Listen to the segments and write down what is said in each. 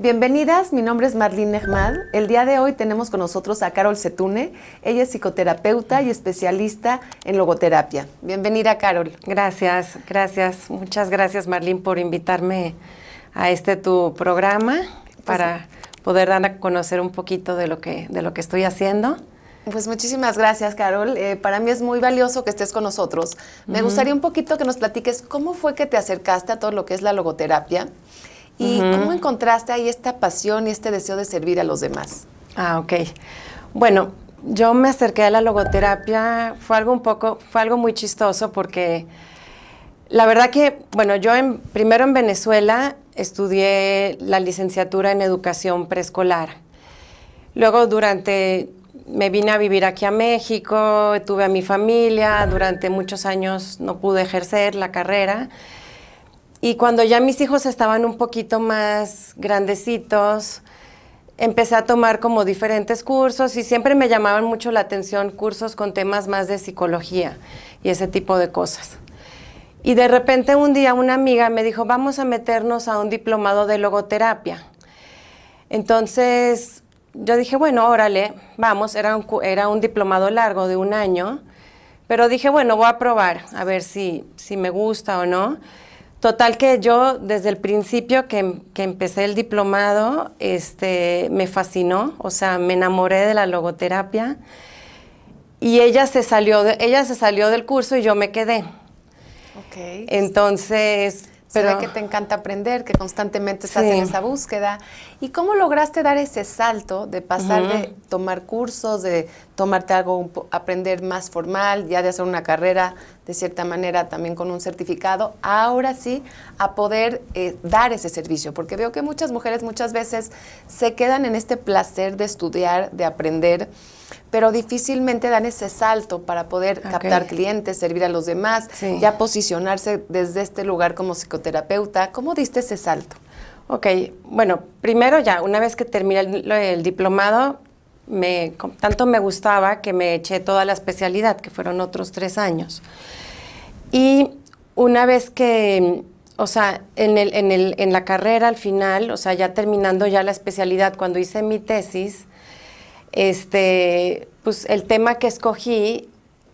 Bienvenidas, mi nombre es Marlene Nehmad. El día de hoy tenemos con nosotros a Carol Setune. Ella es psicoterapeuta y especialista en logoterapia. Bienvenida, Carol. Gracias, gracias. Muchas gracias, Marlene, por invitarme a este tu programa pues para poder dar a conocer un poquito de lo que, de lo que estoy haciendo. Pues muchísimas gracias, Carol. Eh, para mí es muy valioso que estés con nosotros. Me gustaría un poquito que nos platiques cómo fue que te acercaste a todo lo que es la logoterapia ¿Y cómo encontraste ahí esta pasión y este deseo de servir a los demás? Ah, ok. Bueno, yo me acerqué a la logoterapia, fue algo un poco, fue algo muy chistoso porque la verdad que, bueno, yo primero en Venezuela estudié la licenciatura en educación preescolar. Luego durante, me vine a vivir aquí a México, tuve a mi familia, durante muchos años no pude ejercer la carrera. Y cuando ya mis hijos estaban un poquito más grandecitos, empecé a tomar como diferentes cursos y siempre me llamaban mucho la atención cursos con temas más de psicología y ese tipo de cosas. Y de repente un día una amiga me dijo, vamos a meternos a un diplomado de logoterapia. Entonces yo dije, bueno, órale, vamos, era un, diplomado largo de un año, pero dije, bueno, voy a probar a ver si, si me gusta o no. Total que yo desde el principio que, empecé el diplomado, este, me fascinó, o sea, me enamoré de la logoterapia y ella se salió, ella se salió del curso y yo me quedé. Entonces, pero, Se que te encanta aprender, que constantemente estás en esa búsqueda. ¿Y cómo lograste dar ese salto de pasar de tomar cursos, de tomarte algo, aprender más formal, ya de hacer una carrera de cierta manera también con un certificado, ahora sí a poder eh, dar ese servicio? Porque veo que muchas mujeres muchas veces se quedan en este placer de estudiar, de aprender, pero difícilmente dan ese salto para poder captar clientes, servir a los demás, ya posicionarse desde este lugar como psicoterapeuta. ¿Cómo diste ese salto? Ok, bueno, primero ya, una vez que terminé el, diplomado, me, tanto me gustaba que me eché toda la especialidad, que fueron otros tres años. Y una vez que, o sea, en, el, en, el, en la carrera al final, o sea, ya terminando ya la especialidad, cuando hice mi tesis, este, pues el tema que escogí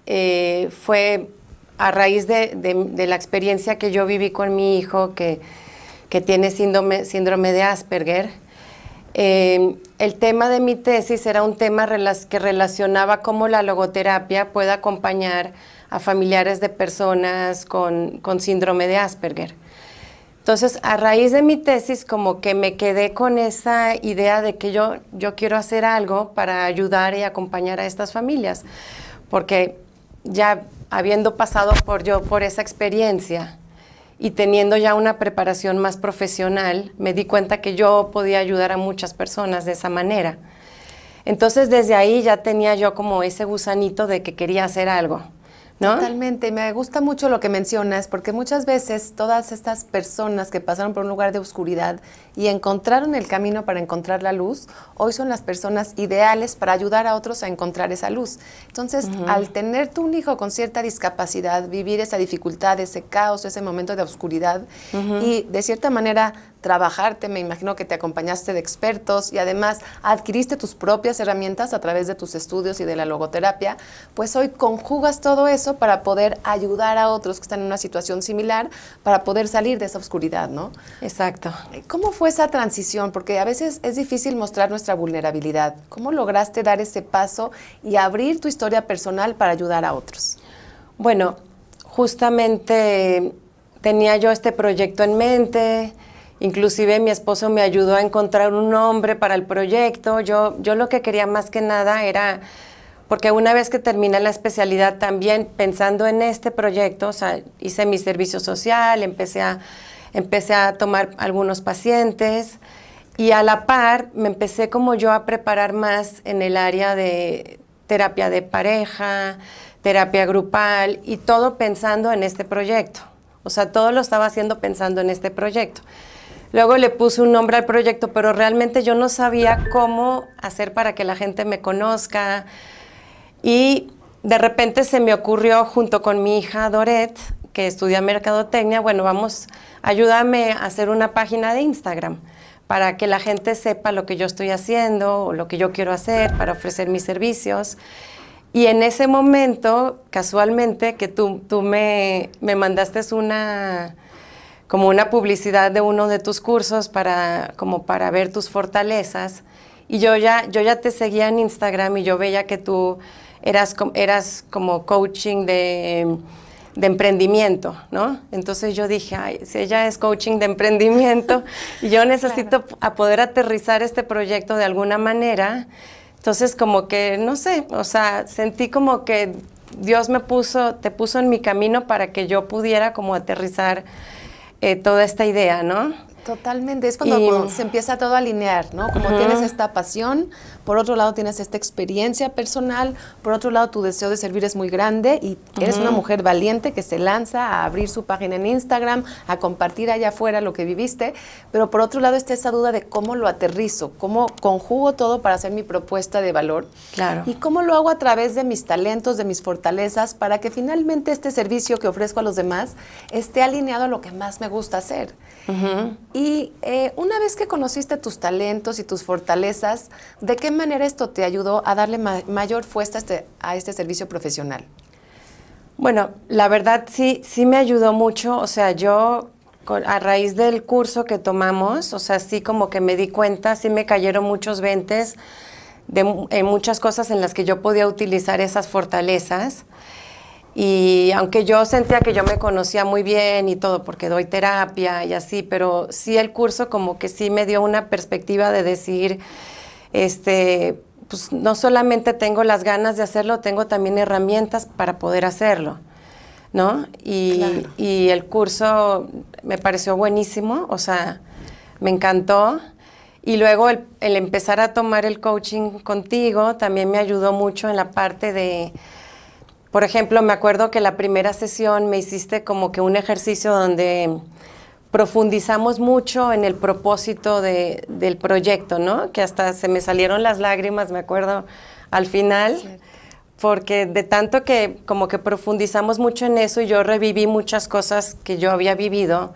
eh, fue a raíz de, la experiencia que yo viví con mi hijo que, tiene síndrome, síndrome, de Asperger. Em, el tema de mi tesis era un tema que relacionaba cómo la logoterapia puede acompañar a familiares de personas con síndrome de Asperger. Entonces, a raíz de mi tesis, como que me quedé con esa idea de que yo, yo quiero hacer algo para ayudar y acompañar a estas familias, porque ya habiendo pasado por yo por esa experiencia y teniendo ya una preparación más profesional, me di cuenta que yo podía ayudar a muchas personas de esa manera. Entonces, desde ahí ya tenía yo como ese gusanito de que quería hacer algo. Totalmente, me gusta mucho lo que mencionas, porque muchas veces todas estas personas que pasaron por un lugar de oscuridad y encontraron el camino para encontrar la luz, hoy son las personas ideales para ayudar a otros a encontrar esa luz. Entonces, al tener tú un hijo con cierta discapacidad, vivir esa dificultad, ese caos, ese momento de oscuridad y de cierta manera trabajarte, me imagino que te acompañaste de expertos y además adquiriste tus propias herramientas a través de tus estudios y de la logoterapia, pues hoy conjugas todo eso para poder ayudar a otros que están en una situación similar, para poder salir de esa oscuridad, ¿no? Exacto. Eh, ¿Cómo fue esa transición? Porque a veces es difícil mostrar nuestra vulnerabilidad. ¿Cómo lograste dar ese paso y abrir tu historia personal para ayudar a otros? Bueno, justamente tenía yo este proyecto en mente, Inclusive mi esposo me ayudó a encontrar un nombre para el proyecto. Yo, lo que quería más que nada era, porque una vez que terminé la especialidad también pensando en este proyecto, o sea, hice mi servicio social, empecé a, empecé a tomar algunos pacientes y a la par me empecé como yo a preparar más en el área de terapia de pareja, terapia grupal y todo pensando en este proyecto. O sea, todo lo estaba haciendo pensando en este proyecto. Luego le puse un nombre al proyecto, pero realmente yo no sabía cómo hacer para que la gente me conozca. Y de repente se me ocurrió junto con mi hija Doret, que estudia mercadotecnia, bueno, vamos, ayúdame a hacer una página de Instagram para que la gente sepa lo que yo estoy haciendo o lo que yo quiero hacer para ofrecer mis servicios. Y en ese momento, casualmente, que tú, tú me, me mandaste una, como una publicidad de uno de tus cursos para, como para ver tus fortalezas. Y yo ya, yo ya te seguía en Instagram y yo veía que tú eras, eras como coaching de, de emprendimiento, ¿no? Entonces yo dije, Ay, si ella es coaching de emprendimiento, yo necesito a poder aterrizar este proyecto de alguna manera. Entonces como que, no sé, o sea, sentí como que Dios me puso, te puso en mi camino para que yo pudiera como aterrizar eh, toda esta idea, ¿no? Totalmente, es cuando se empieza todo a alinear, ¿no? Como tienes esta pasión, por otro lado tienes esta experiencia personal, por otro lado tu deseo de servir es muy grande y eres una mujer valiente que se lanza a abrir su página en Instagram, a compartir allá afuera lo que viviste, pero por otro lado está esa duda de cómo lo aterrizo, cómo conjugo todo para hacer mi propuesta de valor claro. y cómo lo hago a través de mis talentos, de mis fortalezas, para que finalmente este servicio que ofrezco a los demás esté alineado a lo que más me gusta hacer. Y eh, una vez que conociste tus talentos y tus fortalezas, ¿de qué manera esto te ayudó a darle mayor fuerza este, a este, servicio profesional? Bueno, la verdad sí, sí me ayudó mucho. O sea, yo a raíz del curso que tomamos, o sea, sí como que me di cuenta, sí me cayeron muchos ventes de, en muchas cosas en las que yo podía utilizar esas fortalezas. Y aunque yo sentía que yo me conocía muy bien y todo, porque doy terapia y así, pero sí el curso como que sí me dio una perspectiva de decir este, pues no solamente tengo las ganas de hacerlo, tengo también herramientas para poder hacerlo, ¿no? Y, el curso me pareció buenísimo, o sea, me encantó. Y luego el, el, empezar a tomar el coaching contigo también me ayudó mucho en la parte de, por ejemplo, me acuerdo que la primera sesión me hiciste como que un ejercicio donde profundizamos mucho en el propósito del proyecto, ¿no? Que hasta se me salieron las lágrimas, me acuerdo, al final, porque de tanto que como que profundizamos mucho en eso y yo reviví muchas cosas que yo había vivido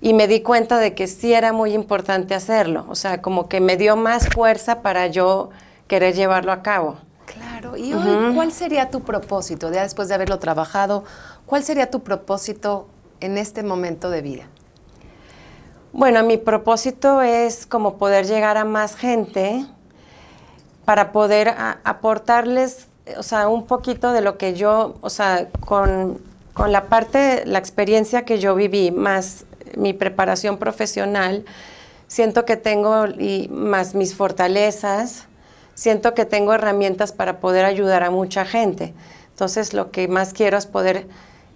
y me di cuenta de que sí era muy importante hacerlo, o sea, como que me dio más fuerza para yo querer llevarlo a cabo. Claro, y hoy, ¿cuál sería tu propósito, después de haberlo trabajado, cuál sería tu propósito en este momento de vida? Bueno, mi propósito es como poder llegar a más gente para poder aportarles, o sea, un poquito de lo que yo, o sea, con, con, la parte, la experiencia que yo viví, más mi preparación profesional, siento que tengo, y más mis fortalezas, siento que tengo herramientas para poder ayudar a mucha gente. Entonces, lo que más quiero es poder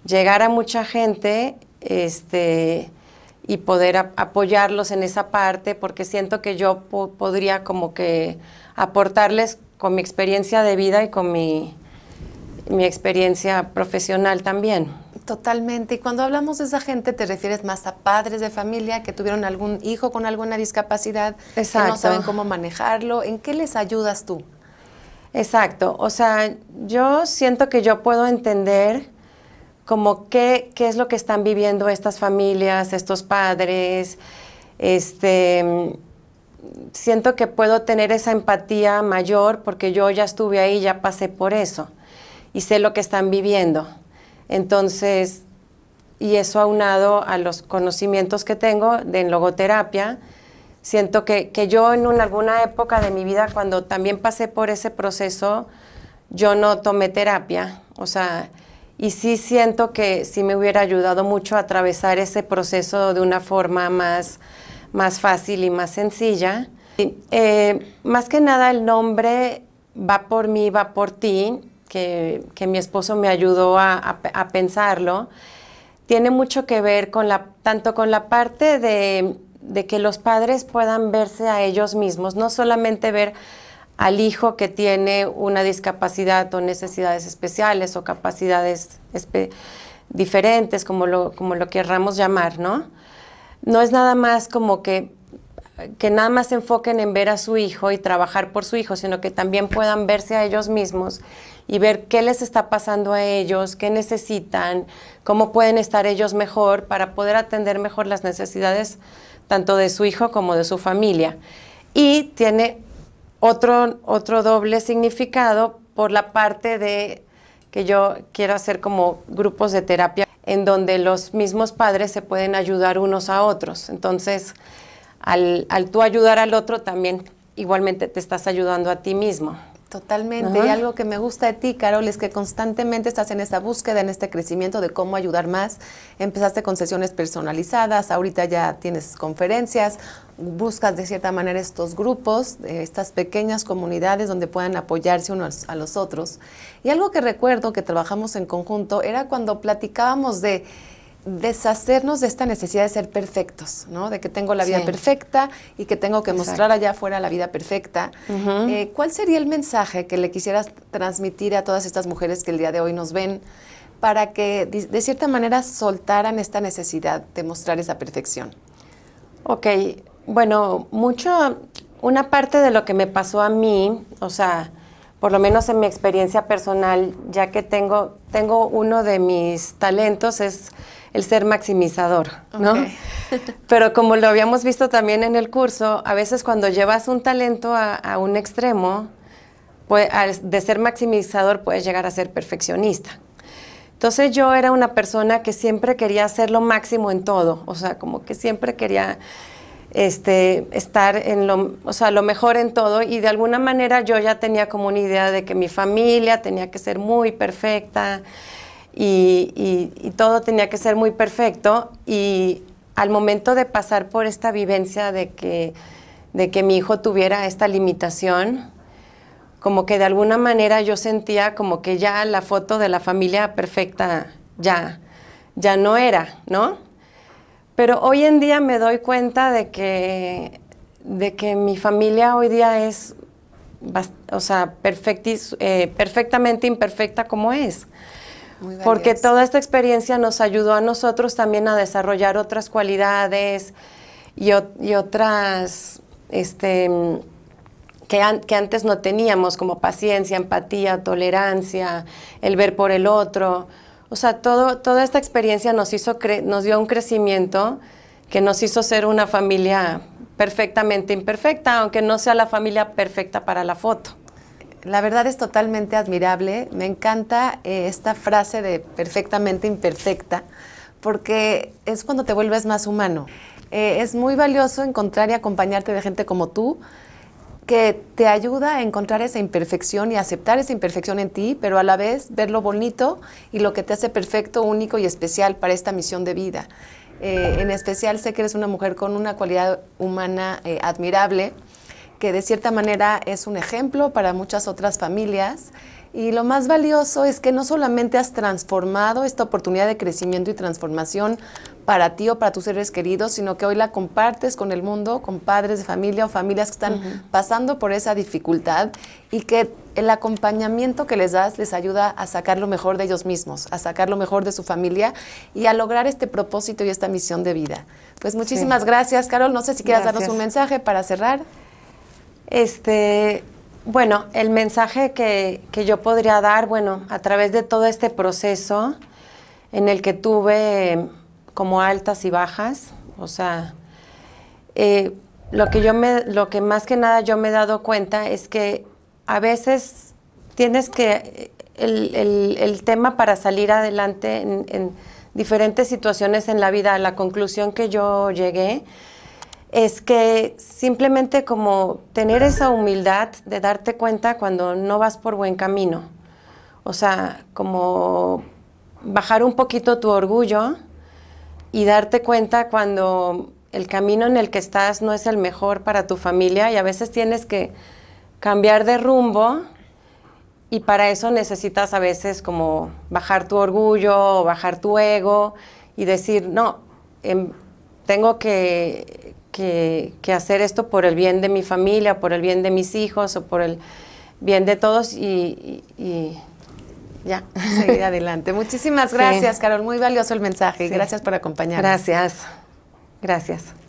llegar a mucha gente, este y poder apoyarlos en esa parte, porque siento que yo podría como que aportarles con mi experiencia de vida y con mi, mi experiencia profesional también. Totalmente. Y cuando hablamos de esa gente, te refieres más a padres de familia que tuvieron algún hijo con alguna discapacidad, que no saben cómo manejarlo. ¿En qué les ayudas tú? Exacto. O sea, yo siento que yo puedo entender como qué, es lo que están viviendo estas familias, estos padres. Este, siento que puedo tener esa empatía mayor porque yo ya estuve ahí, ya pasé por eso y sé lo que están viviendo. Entonces, y eso aunado a los conocimientos que tengo de logoterapia, siento que, yo en una, alguna época de mi vida, cuando también pasé por ese proceso, yo no tomé terapia, o sea, y sí siento que sí me hubiera ayudado mucho a atravesar ese proceso de una forma más, más fácil y más sencilla. Eh, más que nada el nombre va por mí, va por ti, que, mi esposo me ayudó a, pensarlo, tiene mucho que ver con la, tanto con la parte de, de que los padres puedan verse a ellos mismos, no solamente ver al hijo que tiene una discapacidad o necesidades especiales o capacidades diferentes, como lo, como lo querramos llamar, ¿no? No es nada más como que, que nada más se enfoquen en ver a su hijo y trabajar por su hijo, sino que también puedan verse a ellos mismos y ver qué les está pasando a ellos, qué necesitan, cómo pueden estar ellos mejor para poder atender mejor las necesidades tanto de su hijo como de su familia. Y tiene otro, otro doble significado por la parte de que yo quiero hacer como grupos de terapia en donde los mismos padres se pueden ayudar unos a otros. Entonces, al, tú ayudar al otro también igualmente te estás ayudando a ti mismo. Totalmente. Y algo que me gusta de ti, Carol, es que constantemente estás en esta búsqueda, en este crecimiento de cómo ayudar más. Empezaste con sesiones personalizadas, ahorita ya tienes conferencias, buscas de cierta manera estos grupos, estas pequeñas comunidades donde puedan apoyarse unos a los otros. Y algo que recuerdo que trabajamos en conjunto era cuando platicábamos de deshacernos de esta necesidad de ser perfectos, ¿no? De que tengo la vida perfecta y que tengo que mostrar allá afuera la vida perfecta. Eh, ¿Cuál sería el mensaje que le quisieras transmitir a todas estas mujeres que el día de hoy nos ven para que de cierta manera soltaran esta necesidad de mostrar esa perfección? Ok, bueno, mucho, una parte de lo que me pasó a mí, o sea, por lo menos en mi experiencia personal, ya que tengo, tengo uno de mis talentos es el ser maximizador, ¿no? Pero como lo habíamos visto también en el curso, a veces cuando llevas un talento a, un extremo, pues, de ser maximizador puedes llegar a ser perfeccionista. Entonces yo era una persona que siempre quería hacer lo máximo en todo, o sea, como que siempre quería este, estar en lo, o sea, lo mejor en todo y de alguna manera yo ya tenía como una idea de que mi familia tenía que ser muy perfecta y, y todo tenía que ser muy perfecto y al momento de pasar por esta vivencia de que, de que mi hijo tuviera esta limitación, como que de alguna manera yo sentía como que ya la foto de la familia perfecta ya, ya no era, ¿no? Pero hoy en día me doy cuenta de que, mi familia hoy día es, o sea, eh, perfectamente imperfecta como es. Porque toda esta experiencia nos ayudó a nosotros también a desarrollar otras cualidades y, otras, este, que antes no teníamos, como paciencia, empatía, tolerancia, el ver por el otro. O sea, todo, toda esta experiencia nos, hizo nos dio un crecimiento que nos hizo ser una familia perfectamente imperfecta, aunque no sea la familia perfecta para la foto. La verdad es totalmente admirable. Me encanta eh, esta frase de perfectamente imperfecta, porque es cuando te vuelves más humano. Eh, es muy valioso encontrar y acompañarte de gente como tú, que te ayuda a encontrar esa imperfección y aceptar esa imperfección en ti, pero a la vez ver lo bonito y lo que te hace perfecto, único y especial para esta misión de vida. Eh, en especial sé que eres una mujer con una cualidad humana eh, admirable, que de cierta manera es un ejemplo para muchas otras familias. Y lo más valioso es que no solamente has transformado esta oportunidad de crecimiento y transformación para ti o para tus seres queridos, sino que hoy la compartes con el mundo, con padres de familia o familias que están pasando por esa dificultad y que el acompañamiento que les das les ayuda a sacar lo mejor de ellos mismos, a sacar lo mejor de su familia y a lograr este propósito y esta misión de vida. Pues muchísimas gracias, Carol. No sé si quieras darnos un mensaje para cerrar. Este, bueno, el mensaje que, que, yo podría dar, bueno, a través de todo este proceso en el que tuve como altas y bajas. O sea, eh, lo que yo me, lo que más que nada yo me he dado cuenta es que a veces tienes que el, tema para salir adelante en, diferentes situaciones en la vida, la conclusión que yo llegué es que simplemente como tener esa humildad de darte cuenta cuando no vas por buen camino. O sea, como bajar un poquito tu orgullo y darte cuenta cuando el camino en el que estás no es el mejor para tu familia y a veces tienes que cambiar de rumbo y para eso necesitas a veces como bajar tu orgullo o bajar tu ego y decir, no, em, tengo que, hacer esto por el bien de mi familia, por el bien de mis hijos o por el bien de todos y ya, seguir adelante. Muchísimas gracias, Carol. Muy valioso el mensaje. y Gracias por acompañarnos. Gracias. Gracias.